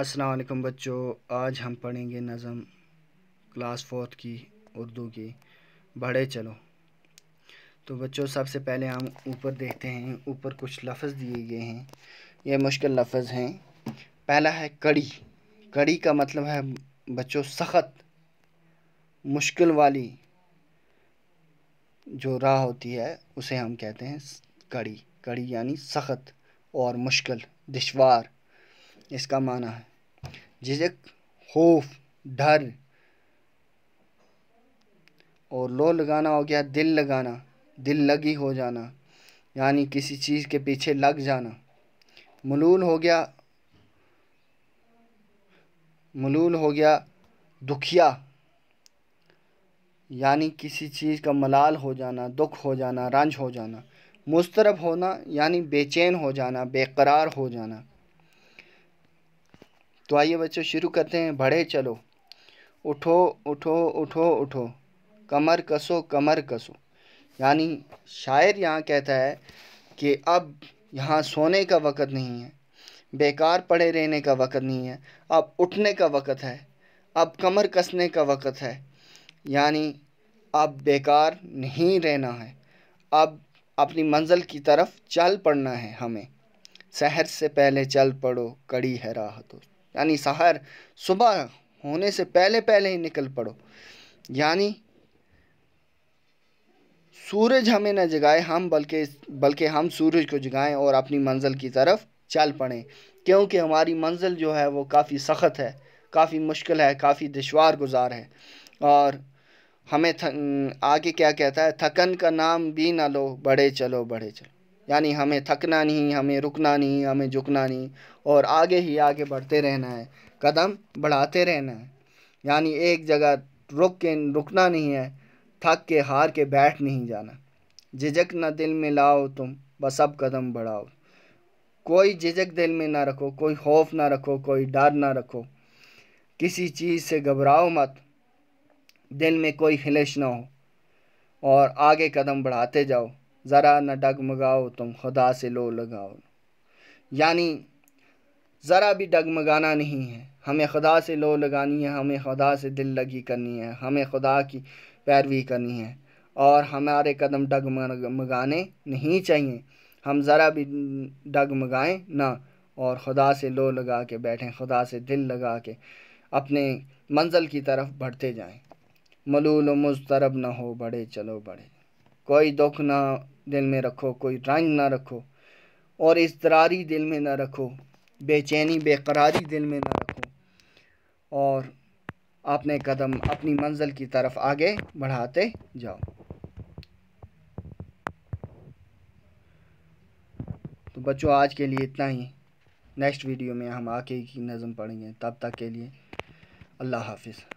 असलकम बच्चों आज हम पढ़ेंगे नज़म क्लास फोर्थ की उर्दू की बढ़े चलो तो बच्चों सबसे पहले हम ऊपर देखते हैं ऊपर कुछ लफ्ज़ दिए गए हैं ये मुश्किल लफ्ज़ हैं पहला है कड़ी कड़ी का मतलब है बच्चों सख्त मुश्किल वाली जो राह होती है उसे हम कहते हैं कड़ी कड़ी यानी सख्त और मुश्किल दुशवार इसका माना है जिसे खौफ डर और लो लगाना हो गया दिल लगाना दिल लगी हो जाना यानी किसी चीज़ के पीछे लग जाना मलूल हो गया मलूल हो गया दुखिया यानी किसी चीज़ का मलाल हो जाना दुख हो जाना रंज हो जाना मुस्तरब होना यानी बेचैन हो जाना बेकरार हो जाना तो आइए बच्चों शुरू करते हैं बढ़े चलो उठो उठो उठो उठो कमर कसो कमर कसो यानी शायर यहाँ कहता है कि अब यहाँ सोने का वक़्त नहीं है बेकार पड़े रहने का वक़्त नहीं है अब उठने का वक़्त है अब कमर कसने का वक़्त है यानी अब बेकार नहीं रहना है अब अपनी मंजिल की तरफ चल पड़ना है हमें शहर से पहले चल पड़ो कड़ी है राह दोस्त यानी शहर सुबह होने से पहले पहले ही निकल पड़ो यानी सूरज हमें न जगाए हम बल्कि बल्कि हम सूरज को जगाएं और अपनी मंजिल की तरफ चल पड़ें क्योंकि हमारी मंजिल जो है वो काफ़ी सख्त है काफ़ी मुश्किल है काफ़ी दुशवार गुजार है और हमें आगे क्या कहता है थकन का नाम भी ना लो बढ़े चलो बढ़े चलो यानी हमें थकना नहीं हमें रुकना नहीं हमें झुकना नहीं और आगे ही आगे बढ़ते रहना है कदम बढ़ाते रहना है यानी एक जगह रुक के रुकना नहीं है थक के हार के बैठ नहीं जाना झिझक न दिल में लाओ तुम बस अब कदम बढ़ाओ कोई झिझक दिल में ना रखो कोई खौफ ना रखो कोई डर ना रखो किसी चीज़ से घबराओ मत दिल में कोई हिलश ना हो और आगे कदम बढ़ाते जाओ ज़रा न डगमगाओ तुम खुदा से लो लगाओ यानी ज़रा भी डगमगाना नहीं है हमें खुदा से लो लगानी है हमें खुदा से दिल लगी करनी है हमें खुदा की पैरवी करनी है और हमारे कदम डगमगाने नहीं चाहिए हम ज़रा भी डगमगाएं ना और खुदा से लो लगा के बैठें खुदा से दिल लगा के अपने मंजिल की तरफ बढ़ते जाएं मलूल मुस्तरब ना हो बढ़े चलो बढ़े कोई दुख ना दिल में रखो कोई रंज ना रखो और इस तरारी दिल में ना रखो बेचैनी बेकरारी दिल में ना रखो और अपने कदम अपनी मंजिल की तरफ आगे बढ़ाते जाओ तो बच्चों आज के लिए इतना ही नेक्स्ट वीडियो में हम आके की नज़म पढ़ेंगे तब तक के लिए अल्लाह हाफिज़